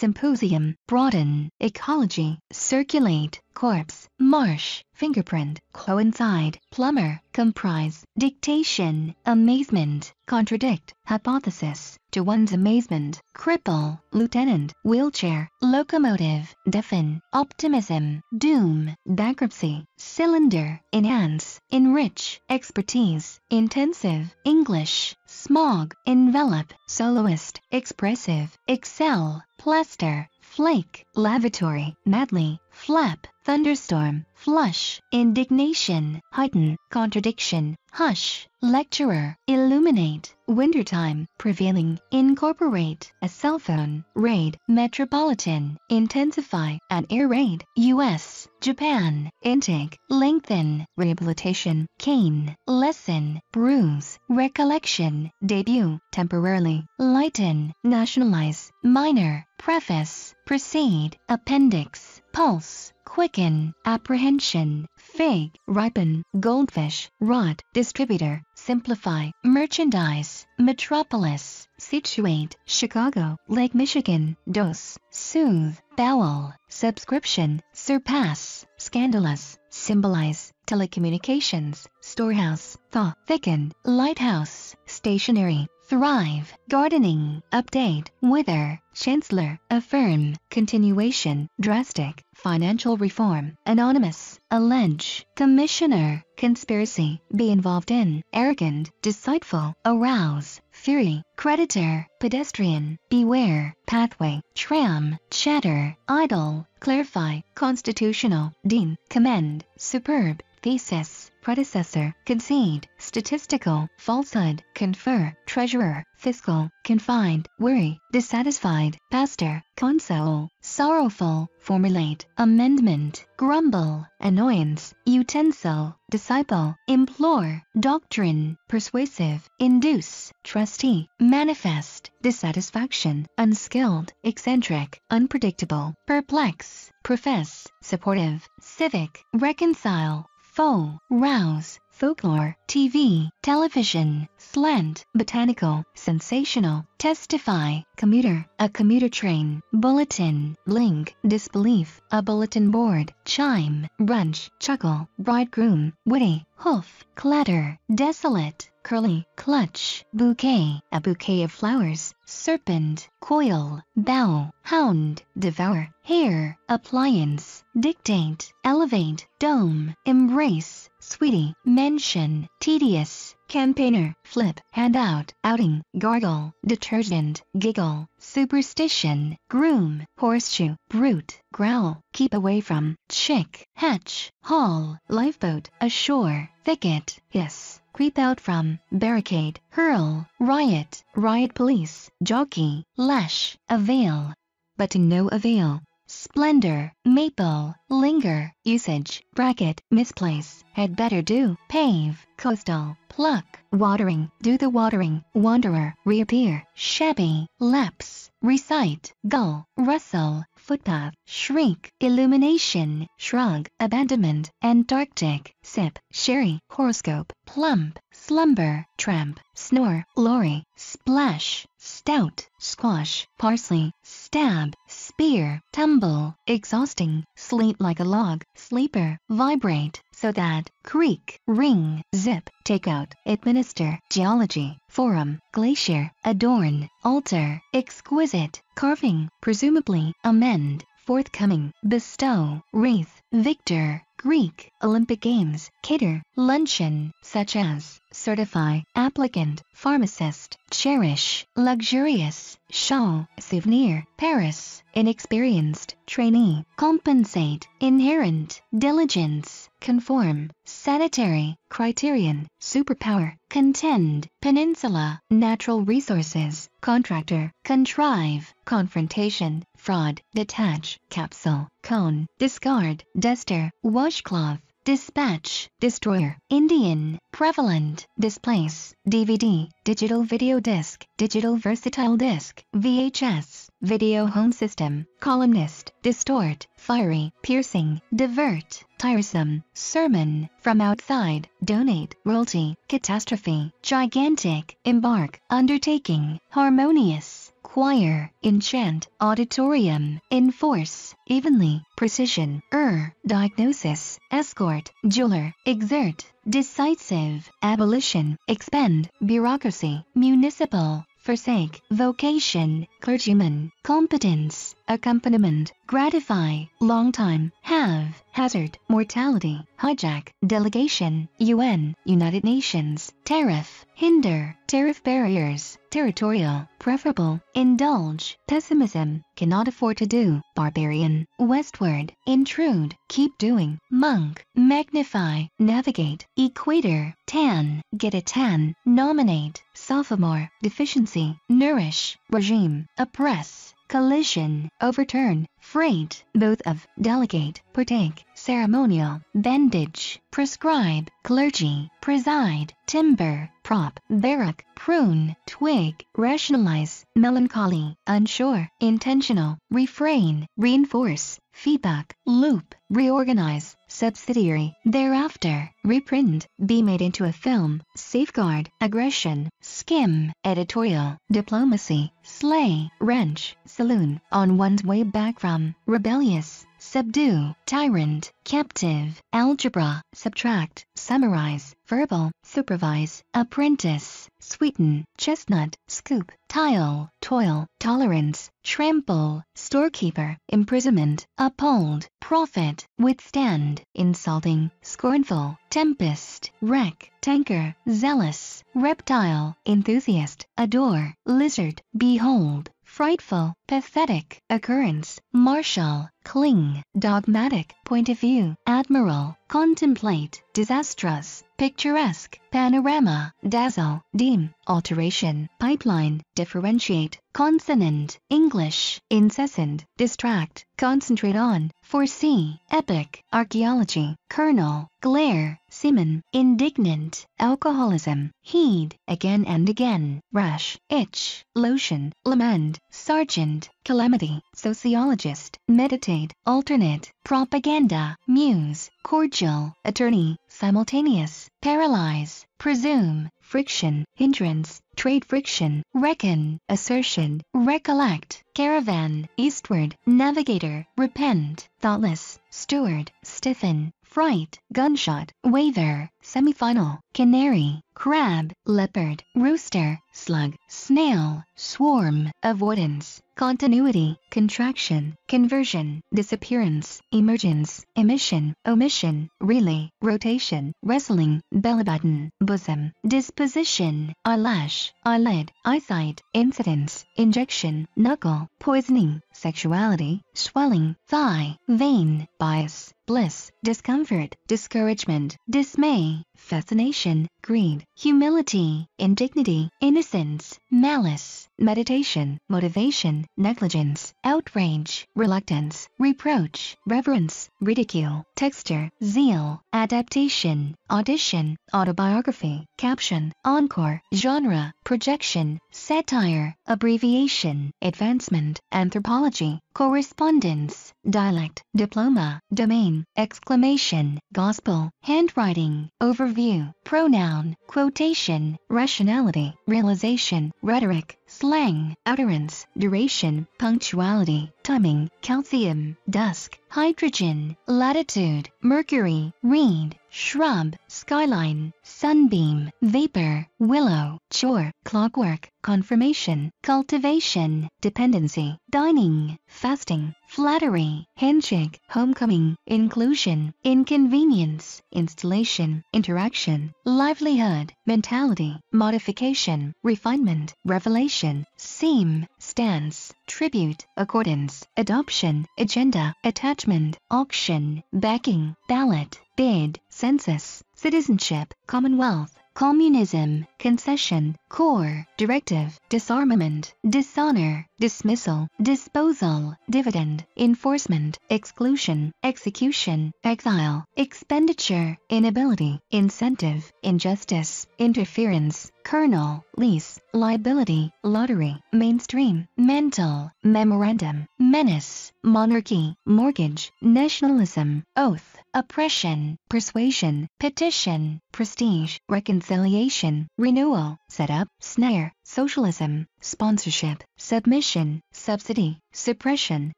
Symposium, broaden, ecology, circulate, corpse, marsh, fingerprint, coincide, plumber, comprise, dictation, amazement, contradict, hypothesis, to one's amazement, cripple, lieutenant, wheelchair, locomotive, deafen, optimism, doom, bankruptcy, cylinder, enhance, enrich, expertise, intensive, English, smog, envelop, soloist, expressive, excel, plaster, flake, lavatory, medley flap, thunderstorm, flush, indignation, heighten, contradiction, hush, lecturer, illuminate, wintertime, prevailing, incorporate, a cell phone, raid, metropolitan, intensify, an air raid, U.S., Japan, intake, lengthen, rehabilitation, cane, lesson, bruise, recollection, debut, temporarily, lighten, nationalize, minor, preface, proceed, appendix, pulse, quicken, apprehension, fig, ripen, goldfish, rot, distributor, simplify, merchandise, metropolis, situate, Chicago, Lake Michigan, dose, soothe, bowel, subscription, surpass, scandalous, symbolize, telecommunications, storehouse, thaw, thicken, lighthouse, stationary, Thrive, Gardening, Update, Wither, Chancellor, Affirm, Continuation, Drastic, Financial Reform, Anonymous, Allege, Commissioner, Conspiracy, Be Involved in, Arrogant, Deceitful, Arouse, Fury, Creditor, Pedestrian, Beware, Pathway, Tram, Chatter, Idle, Clarify, Constitutional, Dean, Commend, Superb, thesis, predecessor, concede, statistical, falsehood, confer, treasurer, fiscal, confined, worry, dissatisfied, pastor, console, sorrowful, formulate, amendment, grumble, annoyance, utensil, disciple, implore, doctrine, persuasive, induce, trustee, manifest, dissatisfaction, unskilled, eccentric, unpredictable, perplex, profess, supportive, civic, reconcile, faux, rouse, folklore, TV, television, slant, botanical, sensational, testify, commuter, a commuter train, bulletin, link, disbelief, a bulletin board, chime, brunch, chuckle, bridegroom, witty, hoof, clatter, desolate, curly, clutch, bouquet, a bouquet of flowers, serpent, coil, bow, hound, devour, hair, appliance, dictate, elevate, dome, embrace, sweetie, mention, tedious, campaigner, flip, handout, outing, gargle, detergent, giggle, superstition, groom, horseshoe, brute, growl, keep away from, chick, hatch, haul, lifeboat, ashore, thicket, hiss, creep out from, barricade, hurl, riot, riot police, jockey, lash, avail. But to no avail. Splendor, maple, linger, usage, bracket, misplace, had better do, pave, coastal, pluck, watering, do the watering, wanderer, reappear, shabby, lapse, recite, gull, rustle, footpath, shriek, illumination, shrug, abandonment, antarctic, sip, sherry, horoscope, plump, slumber, tramp, snore, lorry, splash, stout, squash, parsley, stab, spear, tumble, exhausting, sleep like a log, sleeper, vibrate, so that, creak, ring, zip, take out, administer, geology, forum, glacier, adorn, alter, exquisite, carving, presumably, amend, forthcoming, bestow, wreath, victor, Greek, Olympic Games, cater, luncheon, such as certify, applicant, pharmacist, cherish, luxurious, shawl, souvenir, Paris, inexperienced, trainee, compensate, inherent, diligence, conform, sanitary, criterion, superpower, contend, peninsula, natural resources, contractor, contrive, confrontation, fraud, detach, capsule, cone, discard, duster, washcloth, dispatch, destroyer, Indian, prevalent, displace, DVD, digital video disc, digital versatile disc, VHS video home system, columnist, distort, fiery, piercing, divert, tiresome, sermon, from outside, donate, royalty, catastrophe, gigantic, embark, undertaking, harmonious, choir, enchant, auditorium, enforce, evenly, precision, er, diagnosis, escort, jeweler, exert, decisive, abolition, expend, bureaucracy, municipal, forsake, vocation, clergyman, competence, accompaniment, gratify, long time, have, hazard, mortality, hijack, delegation, UN, United Nations, tariff, hinder, tariff barriers, territorial, preferable, indulge, pessimism, cannot afford to do, barbarian, westward, intrude, keep doing, monk, magnify, navigate, equator, tan, get a tan, nominate, sophomore, deficiency, nourish, regime, oppress, collision, overturn, freight, both of, delegate, partake, ceremonial, bandage, prescribe, clergy, preside, timber, prop, barrack, prune, twig, rationalize, melancholy, unsure, intentional, refrain, reinforce, feedback, loop, reorganize, subsidiary, thereafter, reprint, be made into a film, safeguard, aggression, skim, editorial, diplomacy, sleigh, wrench, saloon, on one's way back from, rebellious, subdue, tyrant, captive, algebra, subtract, summarize, verbal, supervise, apprentice sweeten, chestnut, scoop, tile, toil, tolerance, trample, storekeeper, imprisonment, uphold, profit, withstand, insulting, scornful, tempest, wreck, tanker, zealous, reptile, enthusiast, adore, lizard, behold, frightful, pathetic, occurrence, martial, cling, dogmatic, point of view, admiral, contemplate, disastrous, picturesque, panorama, dazzle, deem, alteration, pipeline, differentiate, consonant, English, incessant, distract, concentrate on, foresee, epic, archaeology, kernel, glare, semen, indignant, alcoholism, heed, again and again, rash, itch, lotion, lament, sergeant, calamity, sociologist, meditate, alternate, propaganda, muse, cordial, attorney, simultaneous, paralyze, presume, friction, hindrance, trade friction, reckon, assertion, recollect, caravan, eastward, navigator, repent, thoughtless, steward, stiffen, fright, gunshot, waver, semifinal, canary, crab, leopard, rooster, slug, snail, swarm, avoidance, continuity, contraction, conversion, disappearance, emergence, emission, omission, relay, rotation, wrestling, belly button, bosom, disposition, eyelash, eyelid, eyesight, incidence, injection, knuckle, poisoning, sexuality, swelling, thigh, vein, bias, bliss, discomfort, discouragement, dismay, fascination, greed, humility, indignity, innocence, malice, meditation, motivation, negligence, outrage, reluctance, reproach, reverence, ridicule, texture, zeal, adaptation, audition, autobiography, caption, encore, genre, projection, satire, abbreviation, advancement, anthropology, correspondence, dialect, diploma, domain, exclamation, gospel, handwriting, over Overview, pronoun, quotation, rationality, realization, rhetoric, slang, utterance, duration, punctuality, timing, calcium, dusk, hydrogen, latitude, mercury, reed, shrub, skyline, sunbeam, vapor, willow, chore, clockwork, confirmation, cultivation, dependency, dining, fasting, flattery, handshake, homecoming, inclusion, inconvenience, installation, interaction, livelihood, mentality, modification, refinement, revelation, expression, seem, stance, tribute, accordance, adoption, agenda, attachment, auction, backing, ballot, bid, census, citizenship, commonwealth, communism, concession, core, directive, disarmament, dishonor, dismissal, disposal, dividend, enforcement, exclusion, execution, exile, expenditure, inability, incentive, injustice, interference, kernel, lease, liability, lottery, mainstream, mental, memorandum, menace, monarchy, mortgage, nationalism, oath, oppression, persuasion, petition, prestige, reconciliation, renewal, setup, snare, socialism, sponsorship, submission, subsidy, suppression,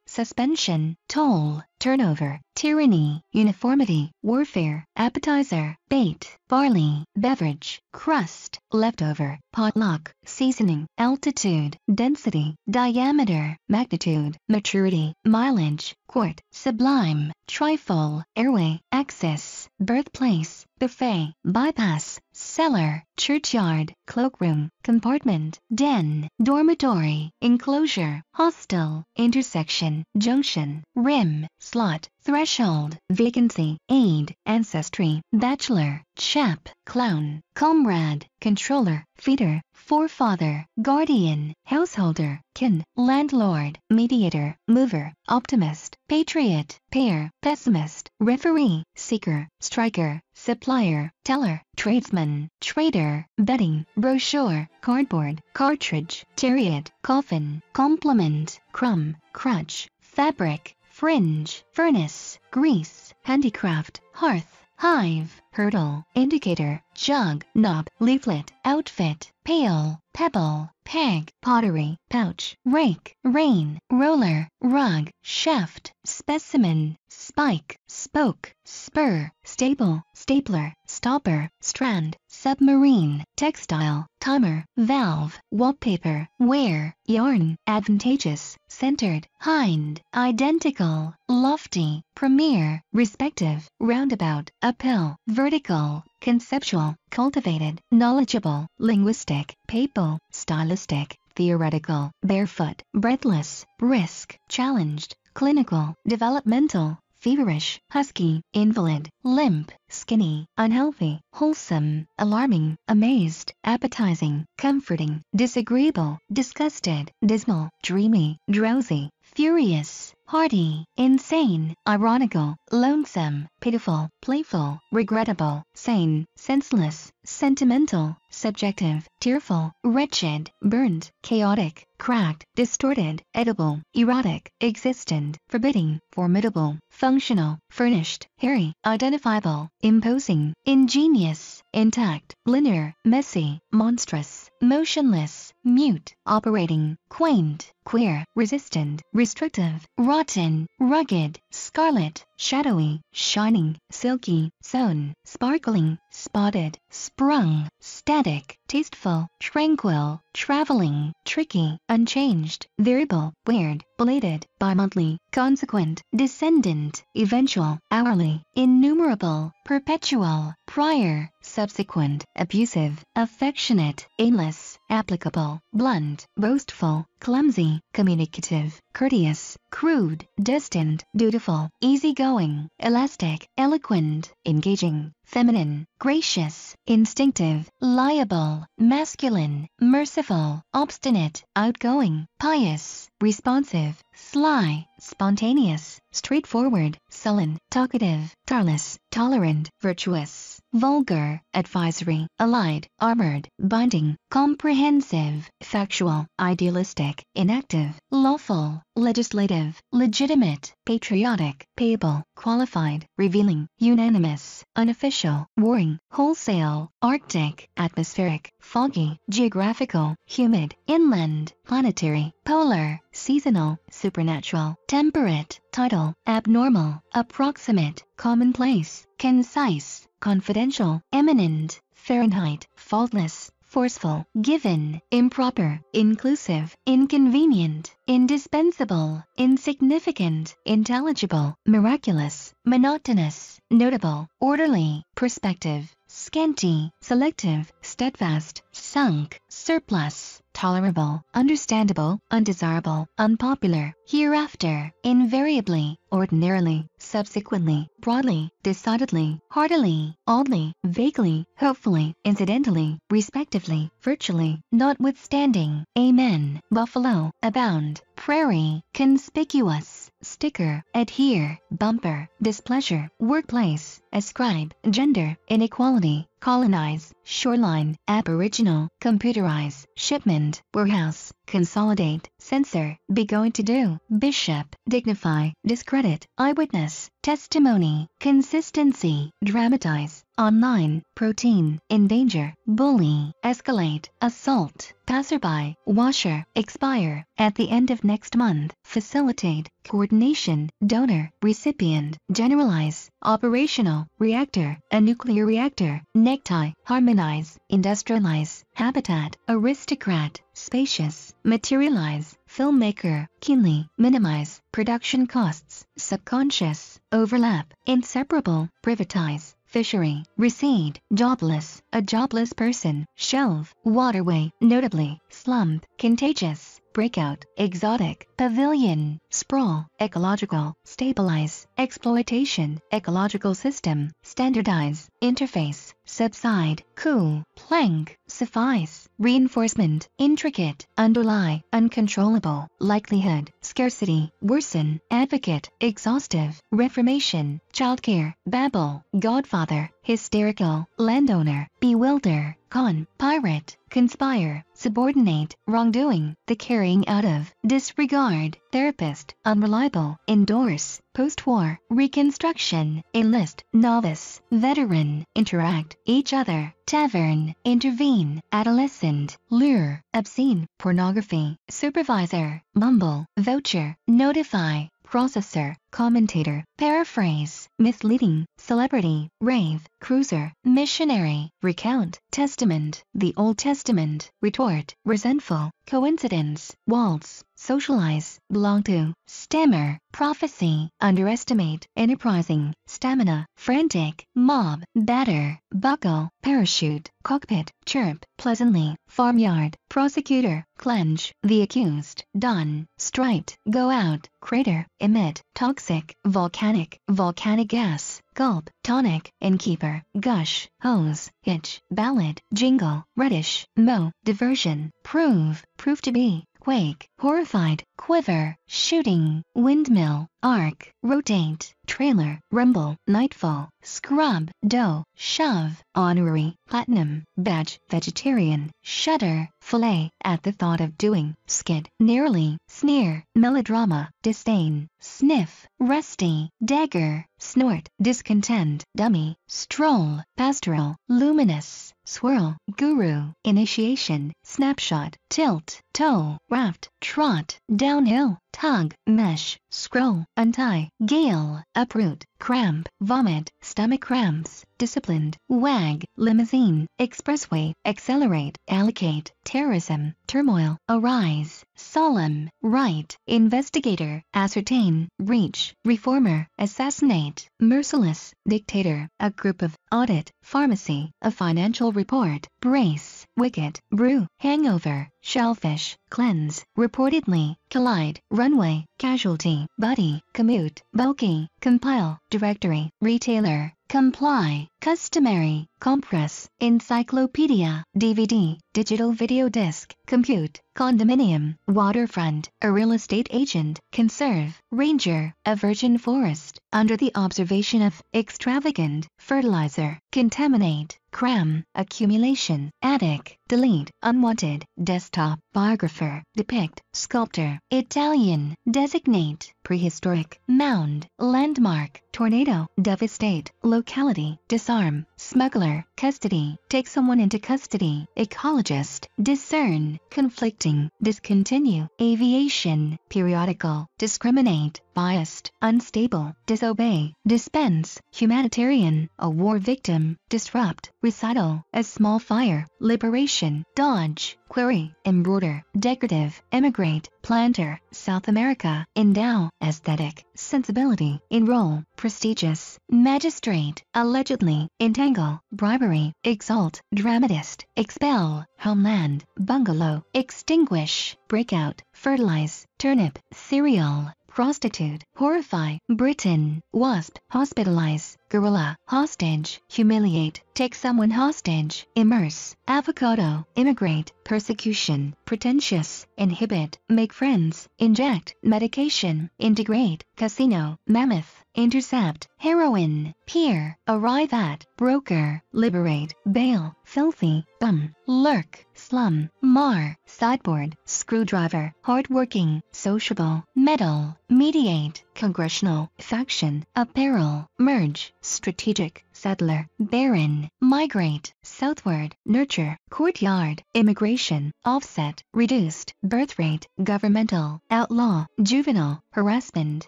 suspension, toll, turnover, tyranny, uniformity, warfare, appetizer, bait, barley, beverage, crust, leftover, potluck, seasoning, altitude, density, diameter, magnitude, maturity, mileage, quart, sublime, trifle, airway, access, birthplace, buffet, bypass, cellar, churchyard, cloakroom, compartment, den, dormitory, enclosure, hostel, intersection, junction, rim, slot, threshold, vacancy, aid, ancestry, bachelor, chap, clown, comrade, controller, feeder, forefather, guardian, householder, kin, landlord, mediator, mover, optimist, patriot, pair, pessimist, referee, seeker, striker, supplier, teller, tradesman, trader, bedding, brochure, cardboard, cartridge, chariot, coffin, complement, crumb, crutch, fabric, fringe, furnace, grease, handicraft, hearth, hive, hurdle, indicator, jug, knob, leaflet, outfit, pail, pebble, peg, pottery, pouch, rake, rain, roller, rug, shaft, specimen, spike, spoke, spur, staple, stapler, stopper, strand, submarine, textile, timer, valve, wallpaper, wear, yarn, advantageous, centered, hind, identical, lofty, premier, respective, roundabout, uphill, vertical, conceptual, cultivated, knowledgeable, linguistic, papal, stylistic, theoretical, barefoot, breathless, risk, challenged, clinical, developmental, feverish, husky, invalid, limp, skinny, unhealthy, wholesome, alarming, amazed, appetizing, comforting, disagreeable, disgusted, dismal, dreamy, drowsy, furious, hardy, insane, ironical, lonesome, pitiful, playful, regrettable, sane, senseless, sentimental, subjective, tearful, wretched, burnt, chaotic, cracked, distorted, edible, erotic, existent, forbidding, formidable, functional, furnished, hairy, identifiable, imposing, ingenious, intact, linear, messy, monstrous, motionless, mute, operating, quaint, queer, resistant, restrictive, rotten, rugged, scarlet, shadowy, shining, silky, sewn, sparkling, spotted, sprung, static, tasteful, tranquil, traveling, tricky, unchanged, variable, weird, belated, bimonthly, consequent, descendant, eventual, hourly, innumerable, perpetual, prior, subsequent, abusive, affectionate, aimless, applicable, blunt, boastful, clumsy, communicative, courteous, crude, distant, dutiful, easygoing, elastic, eloquent, engaging, feminine, gracious, instinctive, liable, masculine, merciful, obstinate, outgoing, pious, responsive, sly, spontaneous, straightforward, sullen, talkative, tireless, tolerant, virtuous vulgar, advisory, allied, armored, binding, comprehensive, factual, idealistic, inactive, lawful, legislative, legitimate, patriotic, payable, qualified, revealing, unanimous, unofficial, warring, wholesale, arctic, atmospheric, foggy, geographical, humid, inland, planetary, polar, seasonal, supernatural, temperate, tidal, abnormal, approximate, commonplace, concise, confidential, eminent, Fahrenheit, faultless, forceful, given, improper, inclusive, inconvenient, indispensable, insignificant, intelligible, miraculous, monotonous, notable, orderly, perspective, scanty, selective, steadfast, sunk, surplus, tolerable, understandable, undesirable, unpopular, hereafter, invariably, ordinarily, subsequently, broadly, decidedly, heartily, oddly, vaguely, hopefully, incidentally, respectively, virtually, notwithstanding, amen, buffalo, abound, prairie, conspicuous, sticker, adhere, bumper, displeasure, workplace, ascribe, gender, inequality, colonize, shoreline, aboriginal, computerize, shipment, warehouse, consolidate, censor, be going to do, bishop, dignify, discredit, eyewitness, testimony, consistency, dramatize, online, protein, endanger, bully, escalate, assault, passerby, washer, expire, at the end of next month, facilitate, coordination, donor, recipient, generalize, operational, reactor, a nuclear reactor, necktie, harmonize, industrialize, habitat, aristocrat, spacious, materialize, filmmaker, keenly, minimize, production costs, subconscious, overlap, inseparable, privatize, fishery, recede, jobless, a jobless person, shelve, waterway, notably, slump, contagious, breakout, exotic, pavilion, sprawl, ecological, stabilize, exploitation, ecological system, standardize, interface, subside, cool, plank, suffice, reinforcement, intricate, underlie, uncontrollable, likelihood, scarcity, worsen, advocate, exhaustive, reformation, childcare, babble, godfather, hysterical, landowner, bewilder, con, pirate, conspire, subordinate, wrongdoing, the carrying out of, disregard, therapist, unreliable, endorse, post-war, reconstruction, enlist, novice, veteran, interact, each other, tavern, intervene, adolescent, lure, obscene, pornography, supervisor, mumble, voucher, notify, processor, commentator, paraphrase, misleading, celebrity, rave, cruiser, missionary, recount, testament, the Old Testament, retort, resentful, coincidence, waltz, socialize, belong to, stammer, prophecy, underestimate, enterprising, stamina, frantic, mob, batter, buckle, parachute, cockpit, chirp, pleasantly, farmyard, prosecutor, clench, the accused, done, striped, go out, crater, emit, talk toxic, volcanic, volcanic gas, gulp, tonic, innkeeper, gush, hose, hitch, ballad, jingle, reddish, mo, diversion, prove, prove to be, quake, horrified, quiver, shooting, windmill, arc, rotate, trailer, rumble, nightfall, scrub, dough, shove, honorary, platinum, badge, vegetarian, shudder, fillet, at the thought of doing, skid, nearly, sneer, melodrama, disdain, sniff, rusty, dagger, snort, discontent, dummy, stroll, pastoral, luminous, swirl, guru, initiation, snapshot, tilt, toe, raft, trot, downhill, tug, mesh, scroll, untie, gale, uproot, cramp, vomit, stomach cramps, disciplined, wag, limousine, expressway, accelerate, allocate, terrorism, turmoil, arise, solemn, right, investigator, ascertain, reach, reformer, assassinate, merciless, dictator, a group of, audit, pharmacy, a financial report, brace, wicket, brew, hangover, shellfish, cleanse, reportedly, collide, runway, casualty, buddy, commute, bulky, compile, directory, retailer, comply, customary, compress, encyclopedia, DVD, digital video disc, compute, condominium, waterfront, a real estate agent, conserve, ranger, a virgin forest, under the observation of, extravagant, fertilizer, contaminate, cram, accumulation, attic, delete, unwanted, desktop, biographer, depict, sculptor, Italian, designate, prehistoric, mound, landmark, tornado, devastate, location, locality, disarm, smuggler, custody, take someone into custody, ecologist, discern, conflicting, discontinue, aviation, periodical, discriminate, biased, unstable, disobey, dispense, humanitarian, a war victim, disrupt, recital, a small fire, liberation, dodge, query, embroider, decorative, emigrate, planter, South America, endow, aesthetic, sensibility, enroll, prestigious, magistrate, allegedly, entangle, bribery, exalt, dramatist, expel, homeland, bungalow, extinguish, breakout, fertilize, turnip, cereal, prostitute, horrify, Britain, wasp, hospitalize, gorilla, hostage, humiliate, take someone hostage, immerse, avocado, immigrate, persecution, pretentious, inhibit, make friends, inject, medication, integrate, casino, mammoth intercept, heroin, peer, arrive at, broker, liberate, bail, filthy, bum, lurk, slum, mar, sideboard, screwdriver, hardworking, sociable, metal, mediate, congressional, faction, apparel, merge, strategic, settler, barren, migrate, southward, nurture, courtyard, immigration, offset, reduced, birth rate, governmental, outlaw, juvenile, harassment,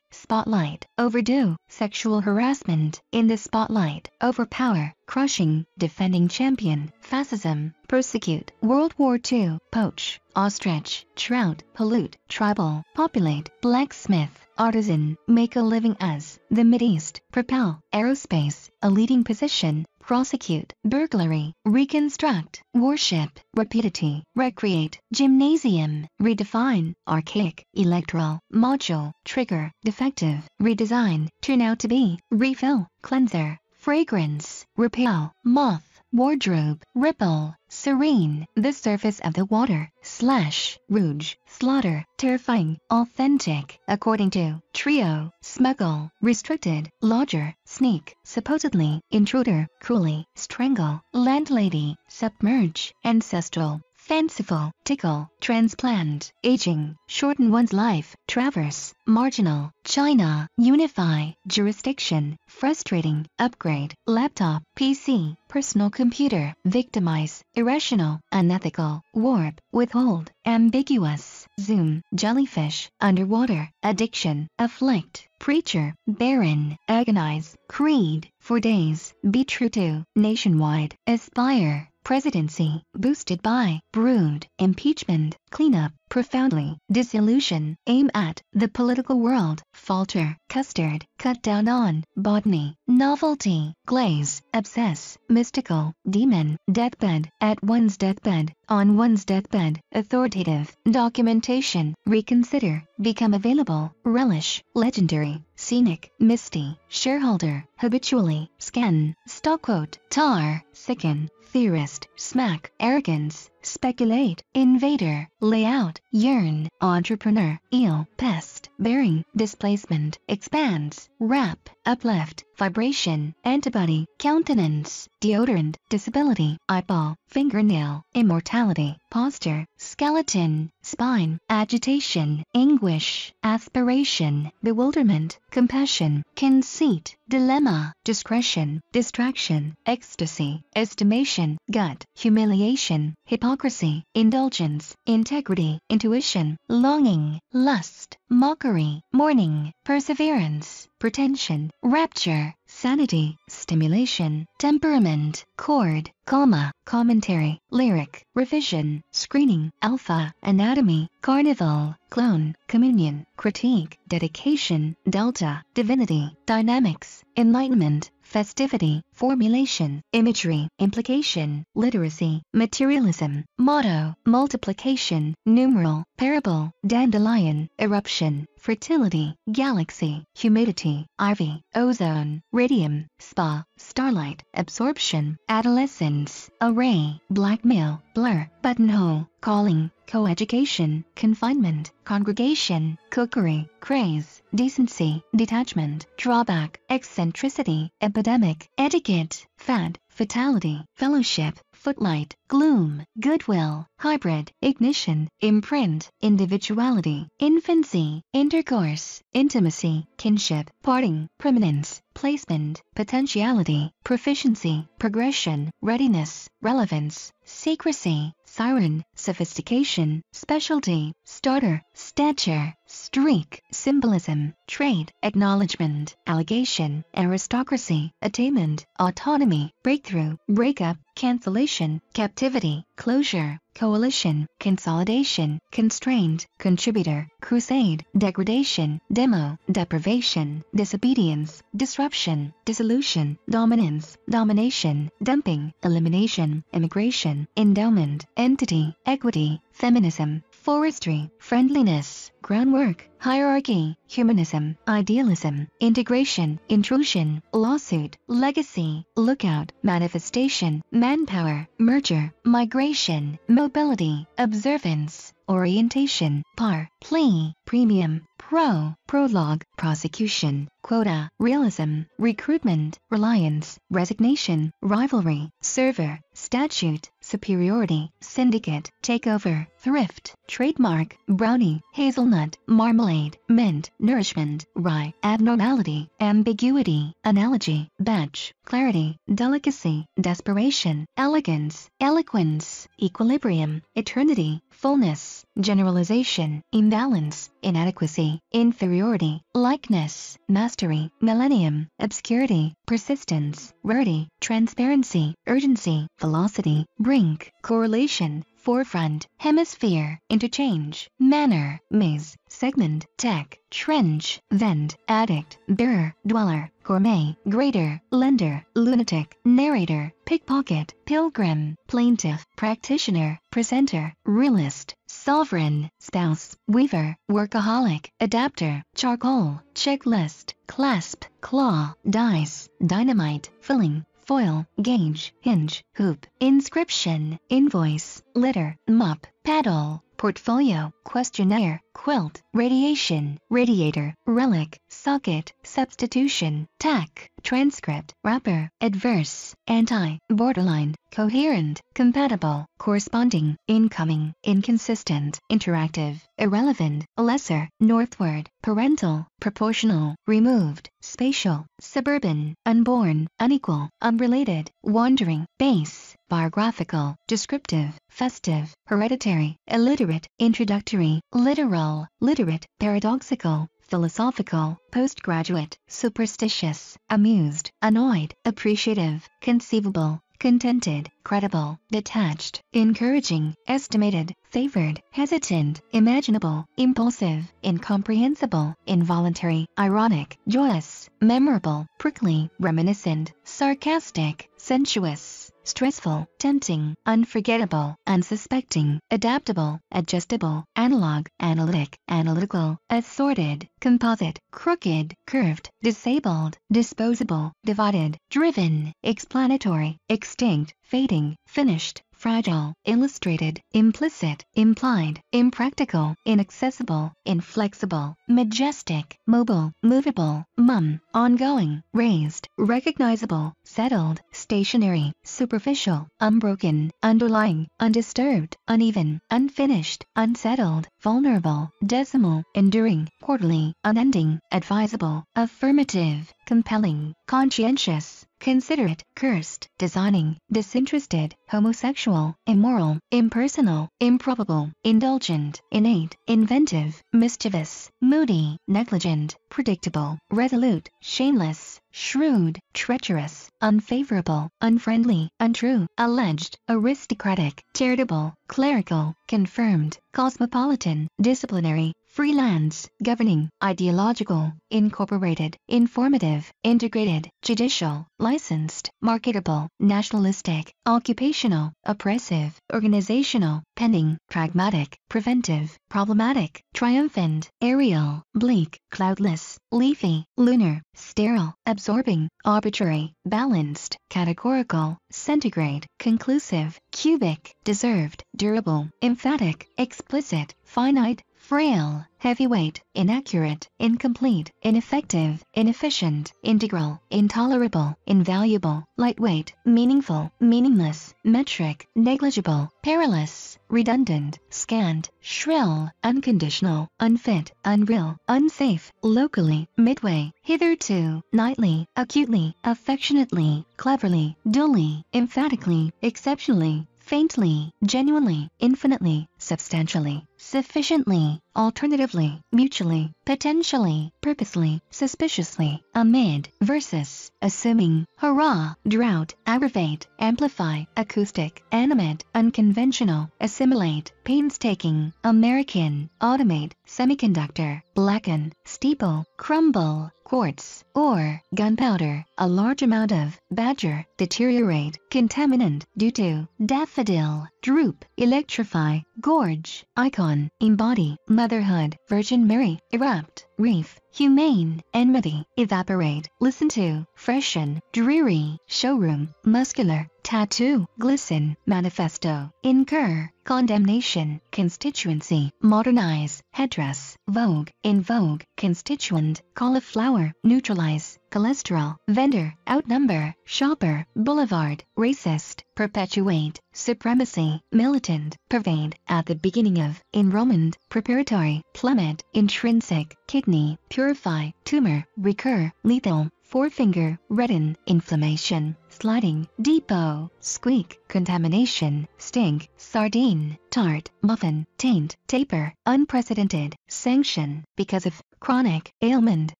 spotlight, overdue, sexual harassment, in the spotlight, overpower, crushing, defending champion, fascism, persecute, World War II, poach, ostrich, trout, pollute, tribal, populate, blacksmith, artisan, make a living as, the Mideast, propel, aerospace, a leading position, prosecute, burglary, reconstruct, worship, rapidity, recreate, gymnasium, redefine, archaic, electoral, module, trigger, defective, redesign, turn out to be, refill, cleanser, fragrance, repel, moth, wardrobe, ripple, serene, the surface of the water, slash, rouge, slaughter, terrifying, authentic, according to, trio, smuggle, restricted, lodger, sneak, supposedly, intruder, cruelly, strangle, landlady, submerge, ancestral, fanciful, tickle, transplant, aging, shorten one's life, traverse, marginal, China, unify, jurisdiction, frustrating, upgrade, laptop, PC, personal computer, victimize, irrational, unethical, warp, withhold, ambiguous, zoom, jellyfish, underwater, addiction, afflict, preacher, barren, agonize, creed, for days, be true to, nationwide, aspire, presidency, boosted by, brood impeachment, cleanup, profoundly, disillusion, aim at, the political world, falter, custard, cut down on, botany, novelty, glaze, obsess, mystical, demon, deathbed, at one's deathbed, on one's deathbed, authoritative, documentation, reconsider, become available, relish, legendary, scenic, misty, shareholder, habitually, scan, stock quote, tar, sicken, theorist, smack, arrogance, speculate, invader, layout, yearn, entrepreneur, eel, pest, bearing, displacement, expands, wrap, uplift, vibration, antibody, countenance, deodorant, disability, eyeball, fingernail, immortality, posture, skeleton, spine, agitation, anguish, aspiration, bewilderment, compassion, conceit, dilemma, discretion, distraction, ecstasy, estimation, gut, humiliation, hypocrisy, indulgence, integrity, intuition, longing, lust, mockery, mourning, perseverance, pretension, rapture, sanity, stimulation, temperament, chord, comma, commentary, lyric, revision, screening, alpha, anatomy, carnival, clone, communion, critique, dedication, delta, divinity, dynamics, enlightenment, festivity, formulation, imagery, implication, literacy, materialism, motto, multiplication, numeral, parable, dandelion, eruption, fertility, galaxy, humidity, ivy, ozone, radium, spa, starlight, absorption, adolescence, array, blackmail, blur, buttonhole, calling, coeducation, confinement, congregation, cookery, craze, decency, detachment, drawback, eccentricity, epidemic, etiquette, Skit, Fad, Fatality, Fellowship, Footlight, Gloom, Goodwill, Hybrid, Ignition, Imprint, Individuality, Infancy, Intercourse, Intimacy, Kinship, Parting, Permanence, Placement, Potentiality, Proficiency, Progression, Readiness, Relevance, Secrecy, siren, sophistication, specialty, starter, stature, streak, symbolism, trade, acknowledgement, allegation, aristocracy, attainment, autonomy, breakthrough, breakup, cancellation, captivity, closure, coalition, consolidation, constrained, contributor, crusade, degradation, demo, deprivation, disobedience, disruption, dissolution, dominance, domination, dumping, elimination, immigration, endowment, entity, equity, feminism, forestry, friendliness, groundwork, hierarchy, humanism, idealism, integration, intrusion, lawsuit, legacy, lookout, manifestation, manpower, merger, migration, mobility, observance, orientation, par, plea, premium, pro, prologue, prosecution, quota, realism, recruitment, reliance, resignation, rivalry, server, statute, superiority, syndicate, takeover, thrift, trademark, brownie, hazelnut, marmalade, mint, nourishment, rye, abnormality, ambiguity, analogy, batch, clarity, delicacy, desperation, elegance, eloquence, equilibrium, eternity, fullness, generalization, imbalance, inadequacy, inferiority, likeness, mastery, millennium, obscurity, persistence, rarity, transparency, urgency, velocity, brink, correlation, forefront, hemisphere, interchange, manner, maze, segment, tech, trench, vend, addict, bearer, dweller, gourmet, greater, lender, lunatic, narrator, pickpocket, pilgrim, plaintiff, practitioner, presenter, realist, sovereign, spouse, weaver, workaholic, adapter, charcoal, checklist, clasp, claw, dice, dynamite, filling, foil, gauge, hinge, hoop, inscription, invoice, litter, mop, paddle, portfolio, questionnaire, quilt, radiation, radiator, relic, socket, substitution, tack, transcript, wrapper, adverse, anti, borderline, coherent, compatible, corresponding, incoming, inconsistent, interactive, irrelevant, lesser, northward, parental, proportional, removed, spatial, suburban, unborn, unequal, unrelated, wandering, base biographical, descriptive, festive, hereditary, illiterate, introductory, literal, literate, paradoxical, philosophical, postgraduate, superstitious, amused, annoyed, appreciative, conceivable, contented, credible, detached, encouraging, estimated, favored, hesitant, imaginable, impulsive, incomprehensible, involuntary, ironic, joyous, memorable, prickly, reminiscent, sarcastic, sensuous, stressful, tempting, unforgettable, unsuspecting, adaptable, adjustable, analog, analytic, analytical, assorted, composite, crooked, curved, disabled, disposable, divided, driven, explanatory, extinct, fading, finished, fragile, illustrated, implicit, implied, impractical, inaccessible, inflexible, majestic, mobile, movable, mum, ongoing, raised, recognizable, settled, stationary, superficial, unbroken, underlying, undisturbed, uneven, unfinished, unsettled, vulnerable, decimal, enduring, quarterly, unending, advisable, affirmative, compelling, conscientious, considerate, cursed, designing, disinterested, homosexual, immoral, impersonal, improbable, indulgent, innate, inventive, mischievous, moody, negligent, predictable, resolute, shameless, shrewd, treacherous, unfavorable, unfriendly, untrue, alleged, aristocratic, charitable, clerical, confirmed, cosmopolitan, disciplinary, freelance, governing, ideological, incorporated, informative, integrated, judicial, licensed, marketable, nationalistic, occupational, oppressive, organizational, pending, pragmatic, preventive, problematic, triumphant, aerial, bleak, cloudless, leafy, lunar, sterile, absorbing, arbitrary, balanced, categorical, centigrade, conclusive, cubic, deserved, durable, emphatic, explicit, finite, frail, heavyweight, inaccurate, incomplete, ineffective, inefficient, integral, intolerable, invaluable, lightweight, meaningful, meaningless, metric, negligible, perilous, redundant, scant, shrill, unconditional, unfit, unreal, unsafe, locally, midway, hitherto, nightly, acutely, affectionately, cleverly, dully, emphatically, exceptionally, faintly, genuinely, infinitely, substantially, sufficiently, alternatively, mutually, potentially, purposely, suspiciously, amid, versus, assuming, hurrah, drought, aggravate, amplify, acoustic, animate, unconventional, assimilate, painstaking, American, automate, semiconductor, blacken, steeple, crumble, quartz, or gunpowder, a large amount of, badger, deteriorate, contaminant, due to, daffodil, droop, electrify, gorge, icon, embody, motherhood, Virgin Mary, erupt, reef, humane, enmity, evaporate, listen to, freshen, dreary, showroom, muscular, tattoo, glisten, manifesto, incur, condemnation, constituency, modernize, headdress, vogue, in vogue, constituent, cauliflower, neutralize, cholesterol, vendor, outnumber, shopper, boulevard, racist, perpetuate, supremacy, militant, pervade, at the beginning of, enrollment, preparatory, plummet, intrinsic, kidney, purify, tumor, recur, lethal, forefinger, redden, inflammation, sliding, depot, squeak, contamination, stink, sardine, tart, muffin, taint, taper, unprecedented, sanction, because of, chronic, ailment,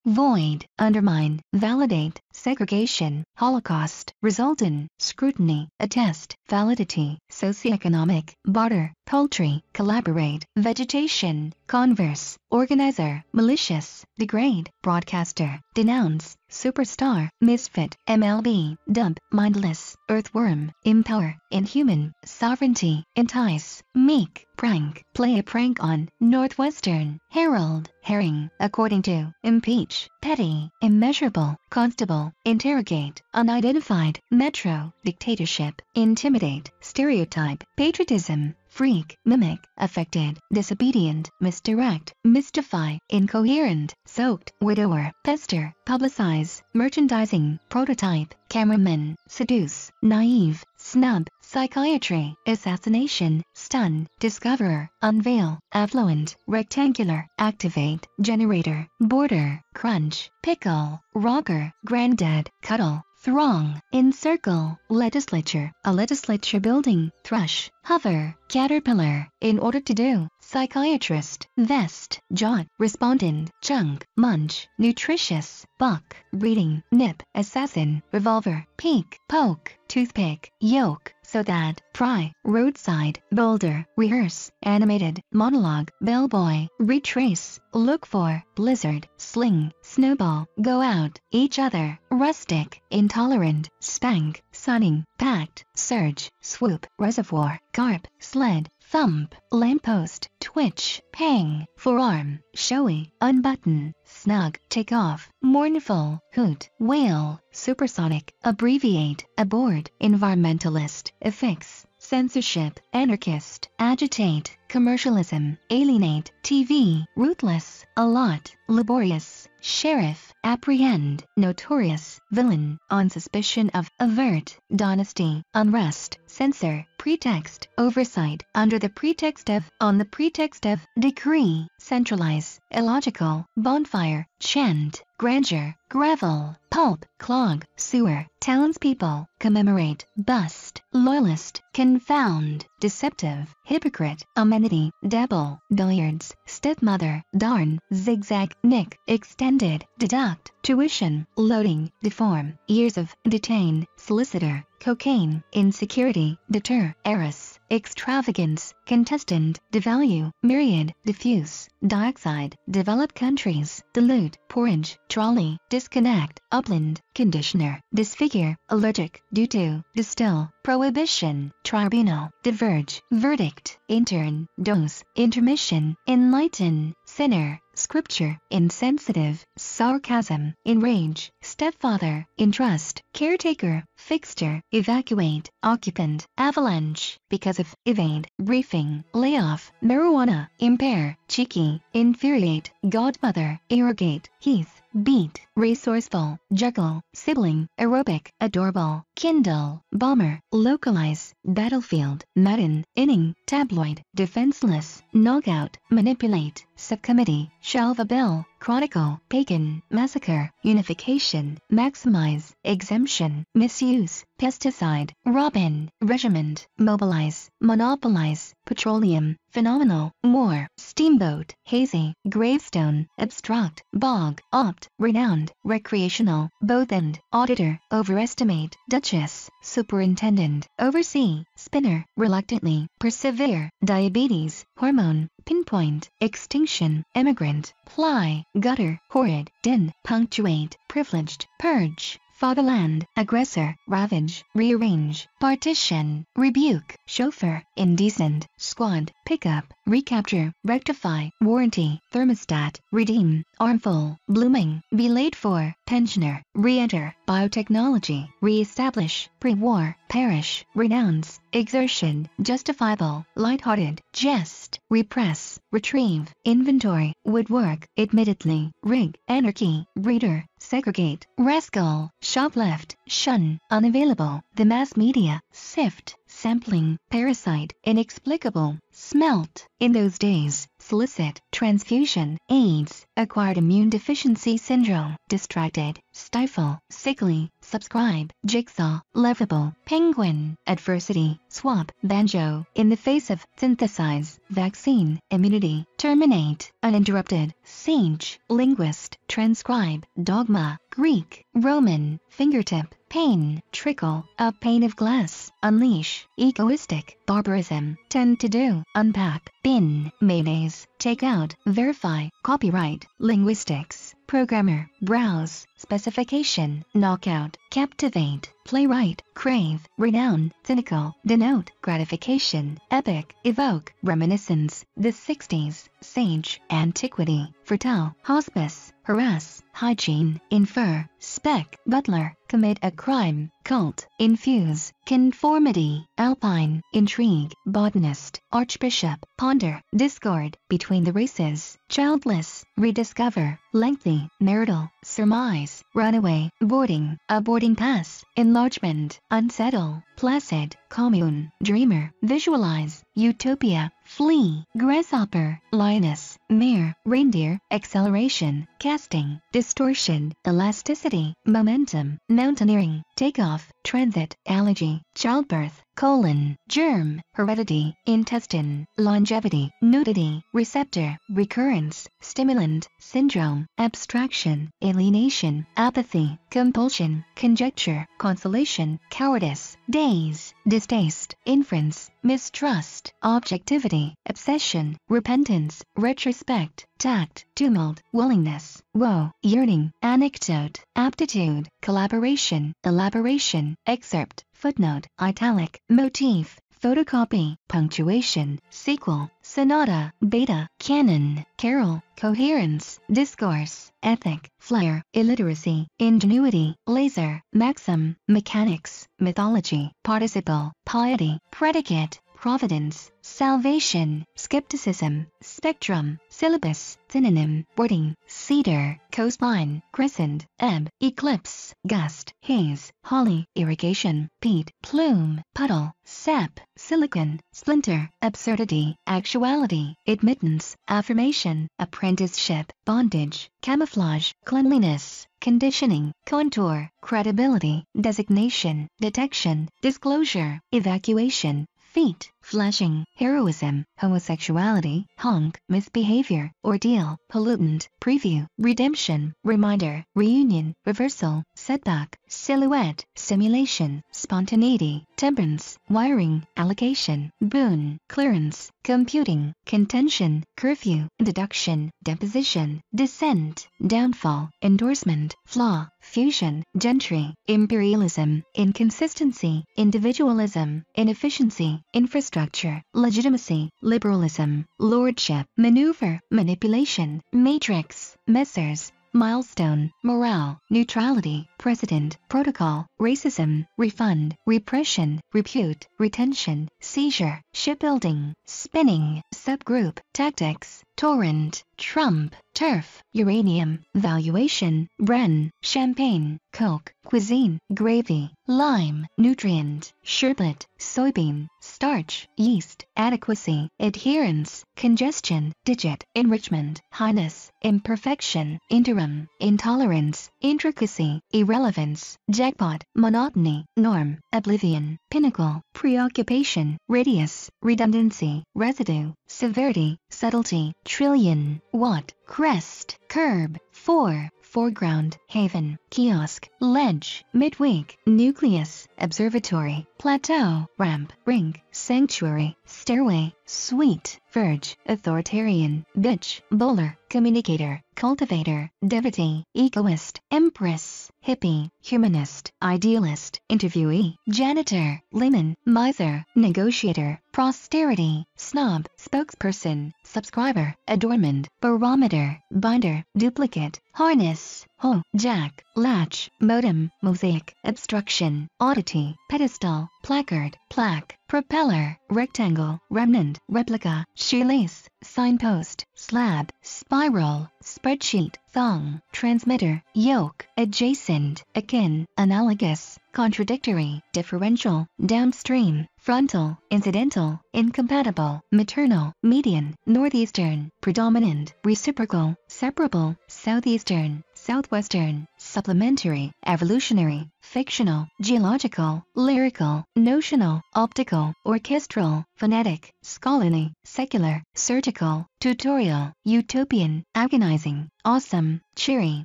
void, undermine, validate, segregation, holocaust, result in, scrutiny, attest, validity, socioeconomic, barter, poultry, collaborate, vegetation, converse, organizer, malicious, degrade, broadcaster, denounce, superstar, misfit, MLB, dump, mindless, earthworm, empower, inhuman, sovereignty, entice, meek, prank, play a prank on, Northwestern, herald, herring, according to, impeach, petty, immeasurable, constable, interrogate, unidentified, metro, dictatorship, intimidate, stereotype, patriotism, freak, mimic, affected, disobedient, misdirect, mystify, incoherent, soaked, widower, pester, publicize, merchandising, prototype, cameraman, seduce, naive, snub, psychiatry, assassination, stun, discoverer, unveil, affluent, rectangular, activate, generator, border, crunch, pickle, rocker, granddad, cuddle, throng, encircle, legislature, a legislature building, thrush, hover, caterpillar, in order to do, psychiatrist, vest, jot, respondent, chunk, munch, nutritious, buck, reading, nip, assassin, revolver, peek, poke, toothpick, yoke, so that pry, roadside, boulder, rehearse, animated, monologue, bellboy, retrace, look for, blizzard, sling, snowball, go out, each other, rustic, intolerant, spank, sunning, packed, surge, swoop, reservoir, carp, sled, thump, lamppost, twitch, pang, forearm, showy, unbutton, snug, take off, mournful, hoot, wail, supersonic, abbreviate, abort, environmentalist, affix, censorship, anarchist, agitate, commercialism, alienate, TV, rootless, a lot, laborious, sheriff, apprehend, notorious, villain, on suspicion of, avert, dynasty, unrest, censor, pretext, oversight, under the pretext of, on the pretext of, decree, centralize, illogical, bonfire, chant, grandeur, gravel, pulp, clog, sewer, townspeople, commemorate, bust, loyalist, confound, deceptive, hypocrite, amenity, devil, billiards, stepmother, darn, zigzag, nick, extended, deduct, tuition, loading, deform, years of, detain, solicitor, cocaine, insecurity, deter, eras, extravagance, contestant, devalue, myriad, diffuse, dioxide, developed countries, dilute, porridge, trolley, disconnect, upland, conditioner, disfigure, allergic, due to, distill, prohibition, tribunal, diverge, verdict, intern, dose, intermission, enlighten, sinner, scripture, insensitive, sarcasm, enrage, stepfather, entrust, caretaker, fixture, evacuate, occupant, avalanche, because of, evade, briefing, layoff, marijuana, impair, cheeky, infuriate, godmother, irrigate, heath, beat, resourceful, juggle, sibling, aerobic, adorable, kindle, bomber, localize, battlefield, madden, inning, tabloid, defenseless, knockout, manipulate, subcommittee, shelve a bill, chronicle, pagan, massacre, unification, maximize, exemption, misuse, pesticide, robin, regiment, mobilize, monopolize, petroleum, phenomenal, more, steamboat, hazy, gravestone, abstract, bog, opt, renowned, recreational, both end, auditor, overestimate, duchess, superintendent, oversee, spinner, reluctantly, persevere, diabetes, hormone, pinpoint, extinction, emigrant, ply, gutter, horrid, din, punctuate, privileged, purge, fatherland, aggressor, ravage, rearrange, partition, rebuke, chauffeur, indecent, squad, pickup, recapture, rectify, warranty, thermostat, redeem, armful, blooming, be laid for, pensioner, re-enter, biotechnology, re-establish, pre-war, perish, renounce, exertion, justifiable, light-hearted, jest, repress, retrieve, inventory, woodwork, admittedly, rig, anarchy, reader, segregate, rascal, shoplift, shun, unavailable, the mass media, sift, sampling, parasite, inexplicable, smelt. In those days, solicit, transfusion, AIDS, acquired immune deficiency syndrome, distracted, stifle, sickly, subscribe, jigsaw, levable, penguin, adversity, swap, banjo, in the face of, synthesize, vaccine, immunity, terminate, uninterrupted, sage, linguist, transcribe, dogma, Greek, Roman, fingertip, pain, trickle, a pane of glass, unleash, egoistic, barbarism, tend to do, unpack, bin, mayonnaise, take out, verify, copyright, linguistics, programmer, browse, specification, knockout, captivate, playwright, crave, renown, cynical, denote, gratification, epic, evoke, reminiscence, the 60s, sage, antiquity, fertile, hospice, harass, hygiene, infer, spec, butler, commit a crime, cult, infuse, conformity, alpine, intrigue, botanist, archbishop, ponder, discord, between the races, childless, rediscover, lengthy, marital, surmise, runaway, boarding, boarding pass, enlargement, unsettle, placid, commune, dreamer, visualize, utopia, flea, grasshopper, lioness mirror, reindeer, acceleration, casting, distortion, elasticity, momentum, mountaineering, takeoff, transit, allergy, childbirth, colon, germ, heredity, intestine, longevity, nudity, receptor, recurrence, stimulant, syndrome, abstraction, alienation, apathy, compulsion, conjecture, consolation, cowardice, days, distaste, inference, mistrust, objectivity, obsession, repentance, retrospect, tact, tumult, willingness, woe, yearning, anecdote, aptitude, collaboration, elaboration, excerpt, footnote, italic, motif, photocopy, punctuation, sequel, sonata, beta, canon, carol, coherence, discourse, ethic, flair, illiteracy, ingenuity, laser, maxim, mechanics, mythology, participle, piety, predicate, providence, salvation, skepticism, spectrum, syllabus, synonym, wording, cedar, coastline, crescent, ebb, eclipse, gust, haze, holly, irrigation, peat, plume, puddle, sap, silicon, splinter, absurdity, actuality, admittance, affirmation, apprenticeship, bondage, camouflage, cleanliness, conditioning, contour, credibility, designation, detection, disclosure, evacuation, feet, Flashing, heroism, homosexuality, honk, misbehavior, ordeal, pollutant, preview, redemption, reminder, reunion, reversal, setback, silhouette, simulation, spontaneity, temperance, wiring, allocation, boon, clearance, computing, contention, curfew, deduction, deposition, dissent, downfall, endorsement, flaw, fusion, gentry, imperialism, inconsistency, individualism, inefficiency, infrastructure, structure, legitimacy, liberalism, lordship, maneuver, manipulation, matrix, messers, milestone, morale, neutrality, precedent, protocol, racism, refund, repression, repute, retention, seizure, shipbuilding, spinning, subgroup, tactics, torrent, trump, turf, uranium, valuation, bren, champagne, coke, cuisine, gravy, lime, nutrient, sherbet, soybean, starch, yeast, adequacy, adherence, congestion, digit, enrichment, highness, imperfection, interim, intolerance, intricacy, irrelevance, jackpot, monotony, norm, oblivion, pinnacle, preoccupation, radius, redundancy, residue, severity, subtlety, trillion, watt, crest, curb, four, foreground, haven, kiosk, ledge, midweek, nucleus, observatory, plateau, ramp, rink, sanctuary, stairway, sweet, verge, authoritarian, bitch, bowler, communicator, cultivator, devotee, egoist, empress, hippie, humanist, idealist, interviewee, janitor, layman, miser, negotiator, posterity, snob, spokesperson, subscriber, adornment, barometer, binder, duplicate, harness, Hole, jack, latch, modem, mosaic, obstruction, oddity, pedestal, placard, plaque, propeller, rectangle, remnant, replica, shoelace, signpost, slab, spiral, spreadsheet, thong, transmitter, yoke, adjacent, akin, analogous, contradictory, differential, downstream, frontal, incidental, incompatible, maternal, median, northeastern, predominant, reciprocal, separable, southeastern, southwestern, supplementary, evolutionary, fictional, geological, lyrical, notional, optical, orchestral, phonetic, scholarly, secular, surgical, tutorial, utopian, agonizing, awesome, cheery,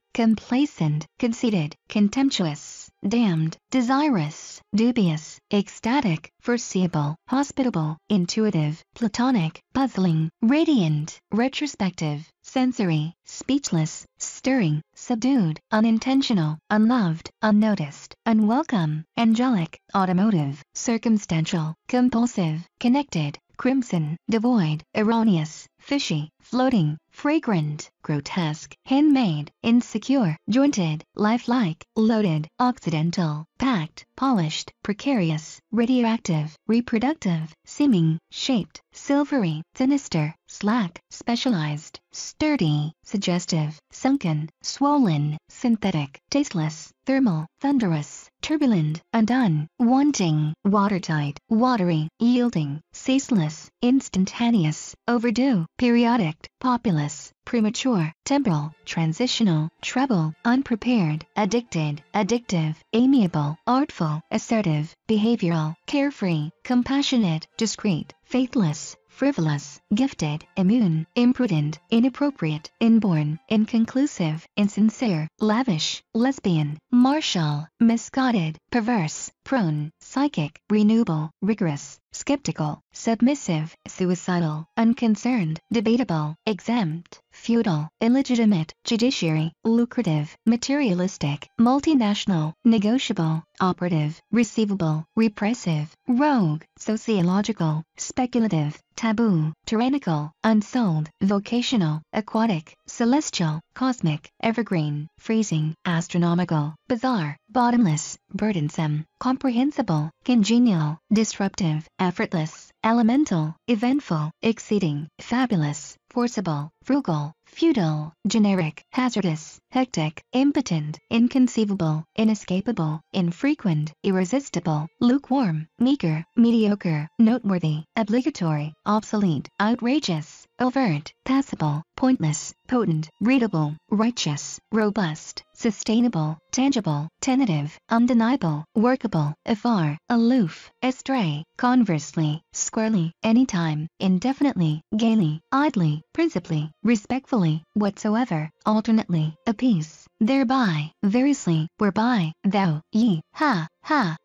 complacent, conceited, contemptuous damned, desirous, dubious, ecstatic, foreseeable, hospitable, intuitive, platonic, puzzling, radiant, retrospective, sensory, speechless, stirring, subdued, unintentional, unloved, unnoticed, unwelcome, angelic, automotive, circumstantial, compulsive, connected, crimson, devoid, erroneous, fishy, floating, fragrant, grotesque, handmade, insecure, jointed, lifelike, loaded, occidental, packed, polished, precarious, radioactive, reproductive, seeming, shaped, silvery, sinister, slack, specialized, sturdy, suggestive, sunken, swollen, synthetic, tasteless, thermal, thunderous, turbulent, undone, wanting, watertight, watery, yielding, ceaseless, instantaneous, overdue, periodic, populous, premature, temporal, transitional, trouble, unprepared, addicted, addictive, amiable, artful, assertive, behavioral, carefree, compassionate, discreet, faithless, frivolous, gifted, immune, imprudent, inappropriate, inborn, inconclusive, insincere, lavish, lesbian, Marshall, misguided, perverse, prone, psychic, renewable, rigorous, skeptical, submissive, suicidal, unconcerned, debatable, exempt, feudal, illegitimate, judiciary, lucrative, materialistic, multinational, negotiable, operative, receivable, repressive, rogue, sociological, speculative, taboo, tyrannical, unsold, vocational, aquatic, celestial, cosmic, evergreen, freezing, astronomical, bizarre, bottomless, burdensome, comprehensible, congenial, disruptive, effortless, elemental, eventful, exceeding, fabulous, forcible, frugal, futile, generic, hazardous, hectic, impotent, inconceivable, inescapable, infrequent, irresistible, lukewarm, meager, mediocre, noteworthy, obligatory, obsolete, outrageous, overt, passable, pointless, potent, readable, righteous, robust, sustainable, tangible, tentative, undeniable, workable, afar, aloof, astray, conversely, squarely, anytime, indefinitely, gaily, idly, principally, respectfully, whatsoever, alternately, apiece, thereby, variously, whereby, thou, ye, ha, ha,